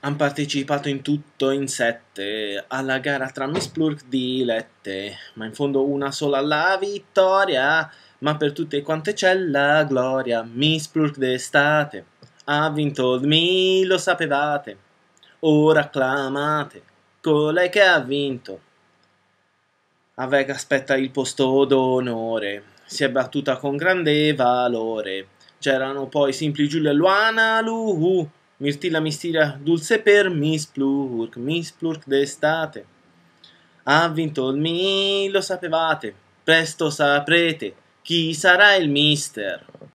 hanno partecipato in tutto in sette alla gara tra Miss Plurk di Lette, ma in fondo una sola la vittoria, ma per tutte quante c'è la gloria. Miss Plurk d'estate ha vinto il Mi, lo sapevate, ora acclamate colei che ha vinto. A Vega aspetta il posto d'onore, si è battuta con grande valore. C'erano poi Simpli Giulia e Luana Luhu la mistira dulce per mis plurk, mis plurk d'estate. Ha vinto il mi, lo sapevate, presto saprete chi sarà il mister.